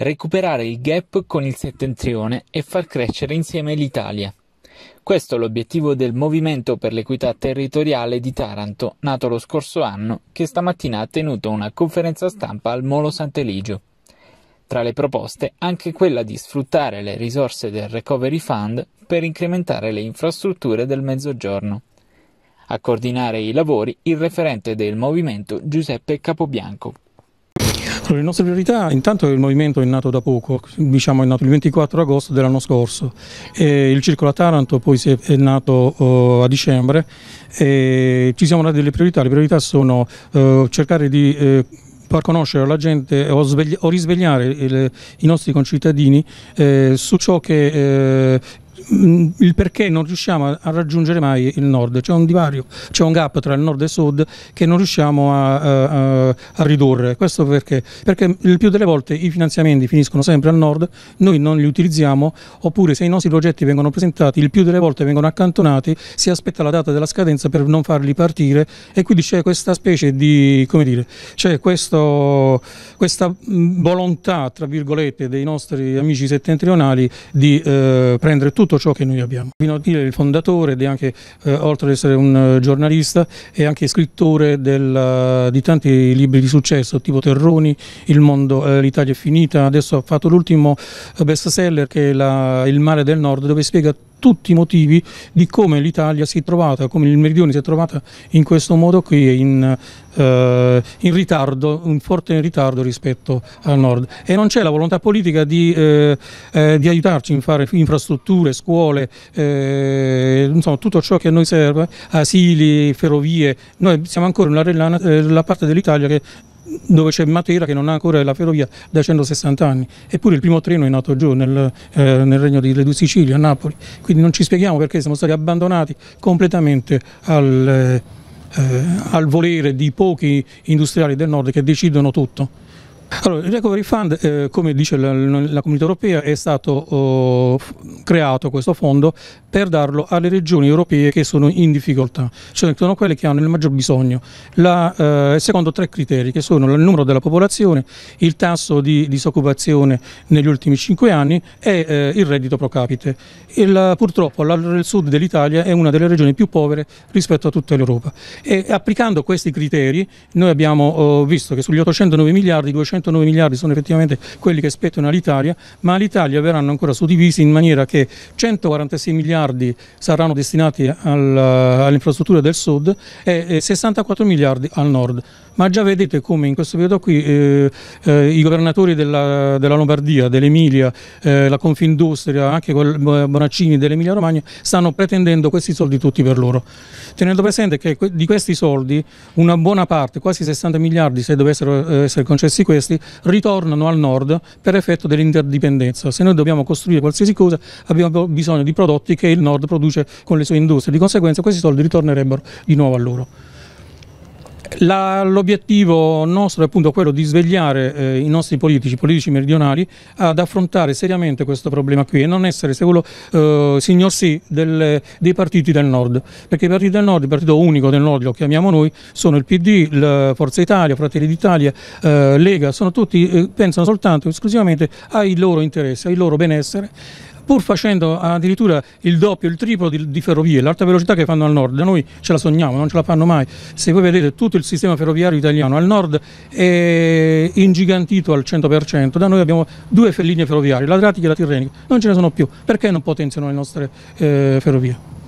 recuperare il gap con il settentrione e far crescere insieme l'Italia. Questo è l'obiettivo del Movimento per l'Equità Territoriale di Taranto, nato lo scorso anno, che stamattina ha tenuto una conferenza stampa al Molo Sant'Eligio. Tra le proposte anche quella di sfruttare le risorse del Recovery Fund per incrementare le infrastrutture del Mezzogiorno. A coordinare i lavori il referente del movimento Giuseppe Capobianco. Allora, le nostre priorità, intanto il movimento è nato da poco, diciamo è nato il 24 agosto dell'anno scorso, e il Circolo a Taranto poi è nato uh, a dicembre, e ci siamo dati delle priorità, le priorità sono uh, cercare di... Uh, far conoscere la gente o, risvegliare i nostri concittadini eh, su ciò che eh, Mm, il perché non riusciamo a raggiungere mai il nord, c'è un divario, c'è un gap tra il nord e il sud che non riusciamo a, a, a ridurre, questo perché? perché? il più delle volte i finanziamenti finiscono sempre al nord, noi non li utilizziamo oppure se i nostri progetti vengono presentati il più delle volte vengono accantonati, si aspetta la data della scadenza per non farli partire e quindi c'è questa specie di, come dire, c'è questa mm, volontà tra virgolette dei nostri amici settentrionali di eh, prendere tutto ciò che noi abbiamo. Vino Alpile è il fondatore ed è anche, eh, oltre ad essere un eh, giornalista, è anche scrittore del, eh, di tanti libri di successo, tipo Terroni, Il mondo, eh, l'Italia è finita, adesso ha fatto l'ultimo eh, bestseller che è la, Il mare del nord, dove spiega tutti i motivi di come l'Italia si è trovata, come il Meridione si è trovata in questo modo qui, in, eh, in ritardo, un forte ritardo rispetto al nord. E non c'è la volontà politica di, eh, eh, di aiutarci in fare infrastrutture, scuole, eh, insomma tutto ciò che a noi serve, asili, ferrovie. Noi siamo ancora nella, nella parte dell'Italia che dove c'è Matera che non ha ancora la ferrovia da 160 anni, eppure il primo treno è nato giù nel, eh, nel regno di, di Sicilia, a Napoli, quindi non ci spieghiamo perché siamo stati abbandonati completamente al, eh, eh al volere di pochi industriali del nord che decidono tutto. Allora, il Recovery Fund, eh, come dice la, la, Comunità Europea, è stato oh, creato questo fondo per darlo alle regioni europee che sono in difficoltà, cioè sono quelle che hanno il maggior bisogno, la, eh, secondo tre criteri che sono il numero della popolazione, il tasso di disoccupazione negli ultimi cinque anni e eh, il reddito pro capite. Il, purtroppo il sud dell'Italia è una delle regioni più povere rispetto a tutta l'Europa e applicando questi criteri noi abbiamo oh, visto che sugli 809 miliardi 200 109 miliardi sono effettivamente quelli che spettano all'Italia, ma all'Italia verranno ancora suddivisi in maniera che 146 miliardi saranno destinati al, all'infrastruttura del sud e 64 miliardi al nord. Ma già vedete come in questo periodo qui eh, eh, i governatori della, della Lombardia, dell'Emilia, eh, la Confindustria, anche Bonaccini dell'Emilia Romagna stanno pretendendo questi soldi tutti per loro. Tenendo presente che di questi soldi una buona parte, quasi 60 miliardi se dovessero eh, essere concessi questi, terrestri ritornano al nord per effetto dell'interdipendenza. Se noi dobbiamo costruire qualsiasi cosa abbiamo bisogno di prodotti che il nord produce con le sue industrie, di conseguenza questi soldi ritornerebbero di nuovo a loro l'obiettivo nostro è appunto quello di svegliare eh, i nostri politici, i politici meridionali, ad affrontare seriamente questo problema qui e non essere solo eh, signor sì del, dei partiti del nord, perché i partiti del nord, il partito unico del nord lo chiamiamo noi, sono il PD, il Forza Italia, Fratelli d'Italia, eh, Lega, sono tutti, eh, pensano soltanto esclusivamente ai loro interessi, ai loro benessere pur facendo addirittura il doppio, il triplo di, di ferrovie, l'alta velocità che fanno al nord, da noi ce la sogniamo, non ce la fanno mai. Se voi vedete tutto il sistema ferroviario italiano al nord è ingigantito al 100%, da noi abbiamo due linee ferroviarie, l'Adriatica e la Tirrenica, non ce ne sono più, perché non potenziano le nostre eh, ferrovie?